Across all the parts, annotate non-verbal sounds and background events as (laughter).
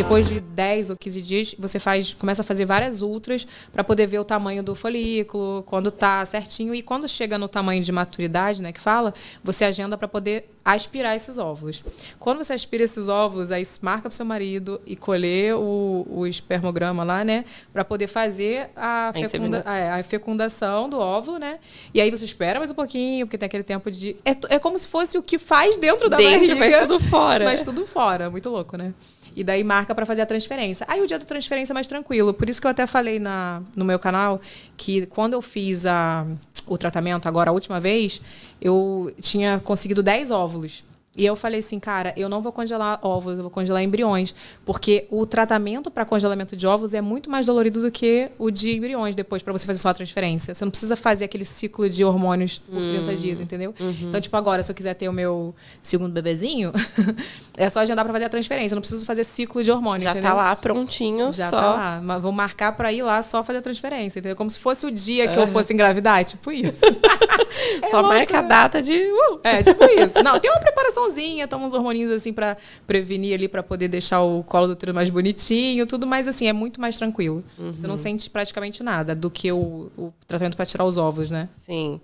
Depois de 10 ou 15 dias, você faz, começa a fazer várias ultras para poder ver o tamanho do folículo, quando tá certinho e quando chega no tamanho de maturidade, né, que fala, você agenda para poder aspirar esses óvulos. Quando você aspira esses óvulos, aí marca para seu marido e colher o, o espermograma lá, né, para poder fazer a, fecunda, a, é, a, fecundação do óvulo, né? E aí você espera mais um pouquinho, porque tem aquele tempo de é, é como se fosse o que faz dentro da dentro, barriga, mas tudo fora. Mas tudo fora, muito louco, né? E daí marca para fazer a transferência. Aí o dia da transferência é mais tranquilo. Por isso que eu até falei na, no meu canal que quando eu fiz a, o tratamento agora a última vez, eu tinha conseguido 10 óvulos. E eu falei assim, cara, eu não vou congelar ovos, eu vou congelar embriões, porque o tratamento para congelamento de ovos é muito mais dolorido do que o de embriões depois para você fazer só a transferência. Você não precisa fazer aquele ciclo de hormônios por hum. 30 dias, entendeu? Uhum. Então, tipo, agora se eu quiser ter o meu segundo bebezinho, (laughs) é só agendar para fazer a transferência, eu não preciso fazer ciclo de hormônio, Já tá entendeu? tá lá prontinho, Já só. Já tá lá, vou marcar para ir lá só fazer a transferência, entendeu? Como se fosse o dia que eu fosse engravidar, é tipo isso. (laughs) (laughs) é só louco, marca né? a data de, uh. É, tipo isso. Não, tem uma preparação loçãozinha, toma uns hormônios assim para prevenir ali, para poder deixar o colo do útero mais bonitinho, tudo mais assim, é muito mais tranquilo. Uhum. Você não uhum. sente praticamente nada do que o, o tratamento para tirar os ovos, né? Sim.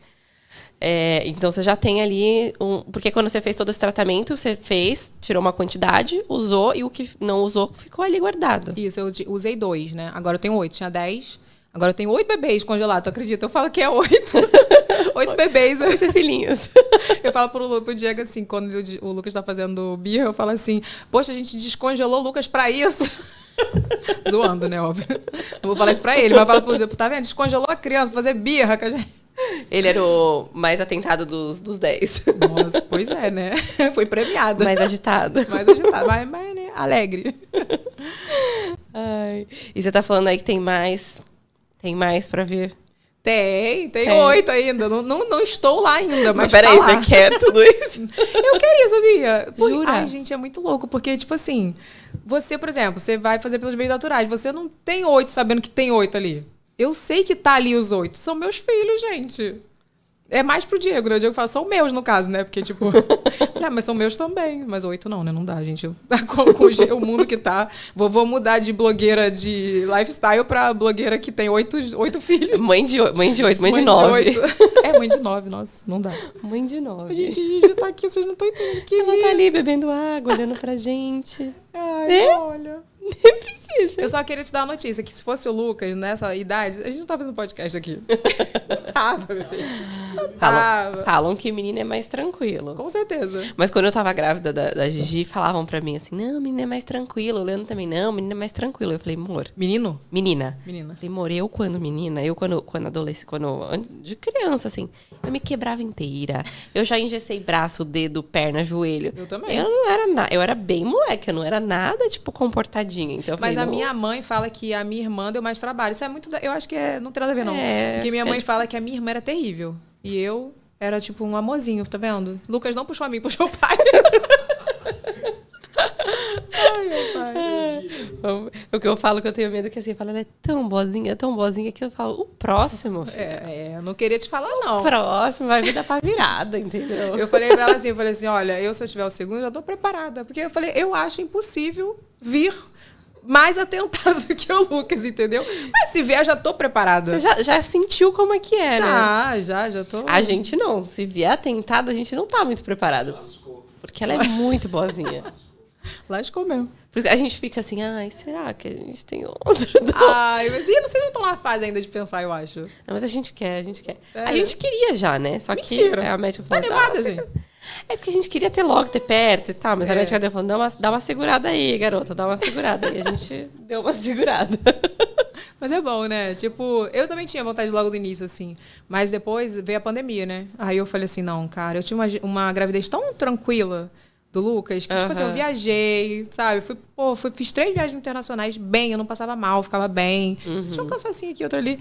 É, então você já tem ali um, porque quando você fez todo esse tratamento você fez tirou uma quantidade usou e o que não usou ficou ali guardado. Isso eu usei dois, né? Agora eu tenho oito, tinha dez. Agora eu tenho oito bebês congelados, acredita? Eu falo que é oito. (laughs) (laughs) Oito bebês. Né? Oito filhinhos. (laughs) Eu falo pro, pro Diego assim, quando o, Lucas tá fazendo birra, eu falo assim, poxa, a gente descongelou o Lucas pra isso. (laughs) Zoando, né, óbvio. Não vou falar isso pra ele, mas falo pro Diego, tá vendo? Descongelou a criança, fazer birra com a gente. Ele era o mais atentado dos, dos dez Nossa, pois é, né? Foi premiado. Mais agitado. Mais agitado, mas, mas né? alegre. Ai. E você tá falando aí que tem mais? Tem mais para ver? Tem, tem oito ainda. Não, não, não, estou lá ainda, mas. Mas peraí, tá você quer tudo isso? (laughs) eu queria, sabia? Por... Jura? Ai, gente, é muito louco, porque, tipo assim, você, por exemplo, você vai fazer pelos meios naturais, você não tem oito sabendo que tem oito ali. Eu sei que tá ali os oito. São meus filhos, gente. É mais pro Diego, né? O Diego fala, são meus, no caso, né? Porque, tipo, (laughs) falei, ah, mas são meus também. Mas oito não, né? Não dá, gente. (laughs) Com, com o mundo que tá. Vou, vou mudar de blogueira de lifestyle pra blogueira que tem oito, oito filhos. Mãe de, mãe de oito, mãe, mãe de nove. De (laughs) é, mãe de nove, nossa, não dá. Mãe de nove. Gente, a gente tá aqui, vocês não estão entendendo. Que Ela tá ali bebendo água, olhando pra gente. Ai, é? olha. Nem precisa. Eu só queria te dar uma notícia: que se fosse o Lucas nessa idade, a gente não tá fazendo podcast aqui. (laughs) Tava, meu filho. Ah, falam, Tava. falam que menina é mais tranquilo. Com certeza. Mas quando eu tava grávida da, da Gigi, falavam pra mim assim: não, menina é mais tranquilo. O Leandro também, não, menina é mais tranquilo. Eu falei, amor. Menino? Menina. Menina. Eu falei, amor, eu quando menina, eu quando, quando adolescente, quando. de criança, assim, eu me quebrava inteira. Eu já engessei braço, dedo, perna, joelho. Eu também. Eu não era nada. Eu era bem moleque, eu não era nada, tipo, comportadinha. Então, Mas falei, a minha mãe fala que a minha irmã deu mais trabalho. Isso é muito. Da... Eu acho que é... não tem nada a ver, não. É, Porque minha é mãe é fala fala que a minha irmã era terrível. E eu era tipo um amorzinho, tá vendo? Lucas não puxou a mim, (laughs) puxou o pai. Ai, meu pai. O que eu falo que eu tenho medo é que assim, fala, ela é tão bozinha, tão bozinha que eu falo, o próximo. Filho, é, é, eu não queria te falar, não. O próximo vai vir dar pra virada, entendeu? Eu falei pra ela assim, eu falei assim, olha, eu se eu tiver o segundo, já tô preparada. Porque eu falei, eu acho impossível vir mais atentado do (laughs) que o Lucas, entendeu? Mas se vier, já tô preparada. Você já, já sentiu como é que é, já, né? Já, já, tô. A gente não. Se vier atentado, a gente não tá muito preparado. Lascou. Porque ela é muito boazinha. (laughs) Lascou mesmo. Por a gente fica assim, ai, será que a gente tem outro? Não? (laughs) Ai, mas e vocês não estão na fase ainda de pensar, eu acho. Não, mas a gente quer, a gente quer. Sério? A gente queria já, né? Só Mentira. que é a médica tá falou, Tá animada, gente? É porque a gente queria ter logo, ter perto e tal, mas é. a médica deu falando, dá uma, dá uma segurada aí, garota, dá uma segurada. e a gente (laughs) deu uma segurada. (laughs) Mas é bom, né? Tipo, eu também tinha vontade logo do início, assim. Mas depois veio a pandemia, né? Aí eu falei assim, não, cara, eu tinha uma, uma gravidez tão tranquila do Lucas, que, tipo assim, eu viajei, sabe? Fui, pô, fui, fiz três viagens internacionais bem, eu não passava mal, ficava bem. Uhum. Tinha um cansacinho aqui, outro ali.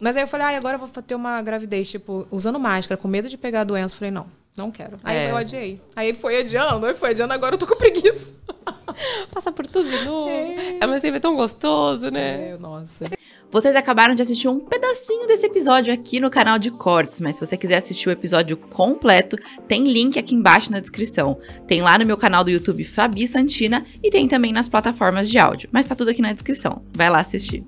Mas aí eu falei, ah, agora eu vou ter uma gravidez, tipo, usando máscara, com medo de pegar a doença. Eu falei, não, não quero. Aí é. eu adiei. Aí foi adiando, aí foi adiando, agora eu tô com preguiça. (laughs) Passa por tudo de novo. É, é mas sempre é tão gostoso, né? É, nossa. Vocês acabaram de assistir um pedacinho desse episódio aqui no canal de cortes, mas se você quiser assistir o episódio completo, tem link aqui embaixo na descrição. Tem lá no meu canal do YouTube Fabi Santina e tem também nas plataformas de áudio, mas tá tudo aqui na descrição. Vai lá assistir.